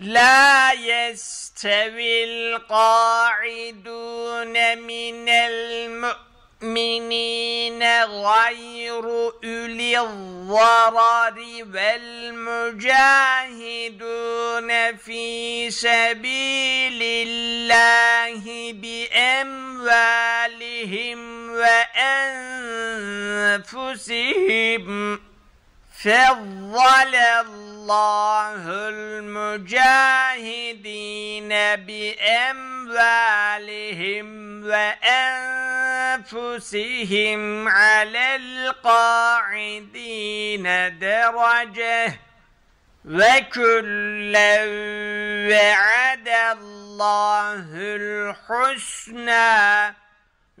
La yestevil qa'idune minel mu'minine gayru ulil zarari vel mücahidune fi sebilillahi bi emvalihim ve enfusihim. فَضَّلَ اللّٰهُ الْمُجَاهِد۪ينَ بِاَمْوَالِهِمْ وَاَنْفُسِهِمْ عَلَى الْقَاعِد۪ينَ دَرَجَهِ وَكُلًّا وَعَدَ اللّٰهُ الْحُسْنَى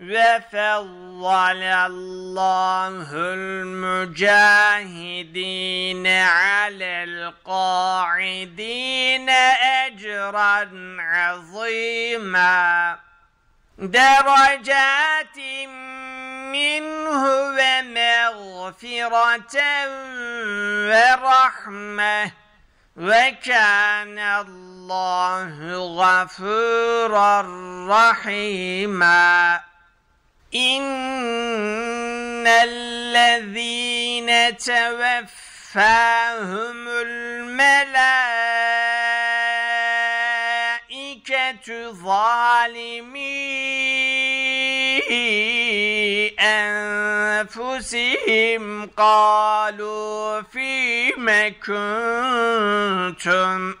وفضل الله المجاهدين على القاعدين أجرا عظيما درجات منه ومغفرة ورحمة وكان الله غفورا رحيما إن الذين توفاهم الملائكة ظالمي أنفسهم قالوا فيم كنتم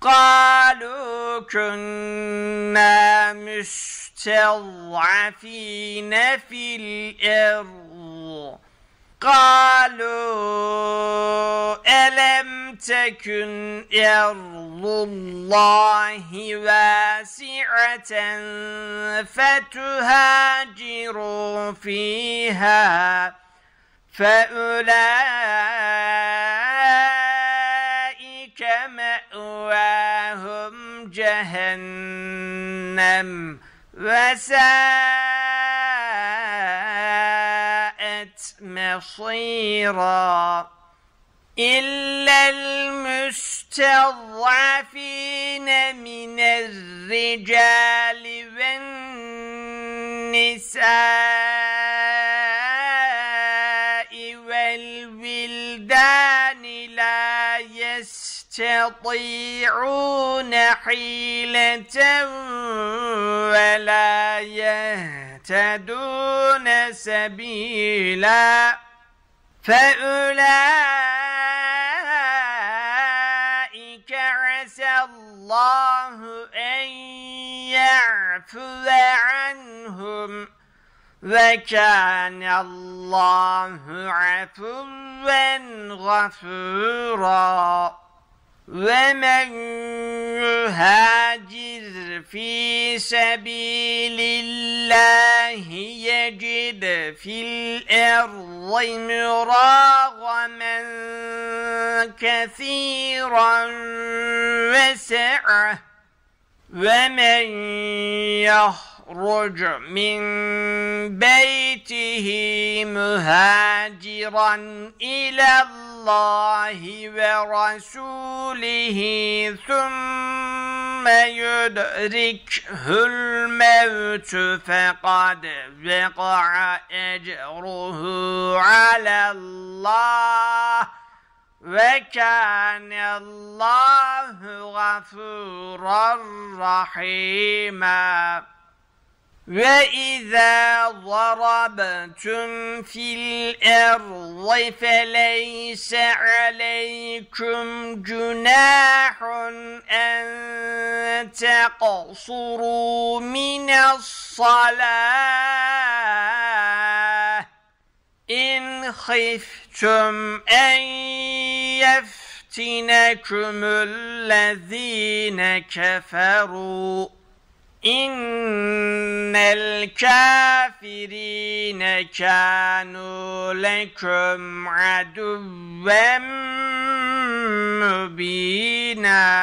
قالوا كنا ومستضعفين في الأرض قالوا ألم تكن أرض الله واسعة فتهاجروا فيها فأولئك مأواهم جهنم جهنم وساءت مصيرا إلا المستضعفين من الرجال والنساء والولدان يستطيعون حيلة ولا يهتدون سبيلا فأولئك عسى الله أن يعفو عنهم وَكَانَ اللَّهُ عَفُوًّا غَفُورًا ومن يهاجر في سبيل الله يجد في الأرض مراغما كثيرا وسعه ومن يهاجر يخرج من بيته مهاجرا إلى الله ورسوله ثم يدركه الموت فقد وقع أجره على الله ve kâne Allahu gafûran وَإِذَا ضَرَبْتُمْ فِي الْأَرْضِ فَلَيْسَ عَلَيْكُمْ جُنَاحٌ أَن تَقْصُرُوا مِنَ الصَّلَاةِ إِنْ خِفْتُمْ أَن يَفْتِنَكُمُ الَّذِينَ كَفَرُوا İnnel kafirine kanu lekum aduvven mübina.